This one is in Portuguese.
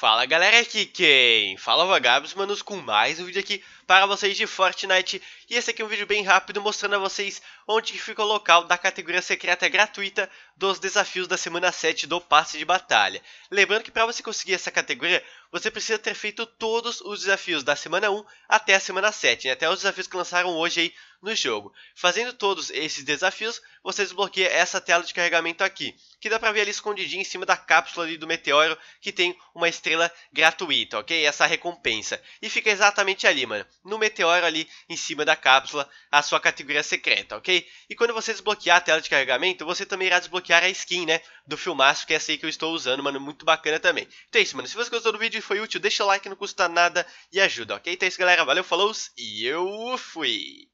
Fala galera, aqui é quem? Fala Vagabos, manos, com mais um vídeo aqui para vocês de Fortnite E esse aqui é um vídeo bem rápido mostrando a vocês onde fica o local da categoria secreta gratuita dos desafios da semana 7 do passe de batalha Lembrando que para você conseguir essa categoria, você precisa ter feito todos os desafios da semana 1 até a semana 7 né? Até os desafios que lançaram hoje aí no jogo Fazendo todos esses desafios, você desbloqueia essa tela de carregamento aqui que dá pra ver ali escondidinho em cima da cápsula ali do meteoro, que tem uma estrela gratuita, ok? Essa recompensa. E fica exatamente ali, mano, no meteoro ali em cima da cápsula, a sua categoria secreta, ok? E quando você desbloquear a tela de carregamento, você também irá desbloquear a skin, né, do filmaço, que é essa aí que eu estou usando, mano, muito bacana também. Então é isso, mano, se você gostou do vídeo e foi útil, deixa o like, não custa nada e ajuda, ok? Então é isso, galera, valeu, falou e eu fui!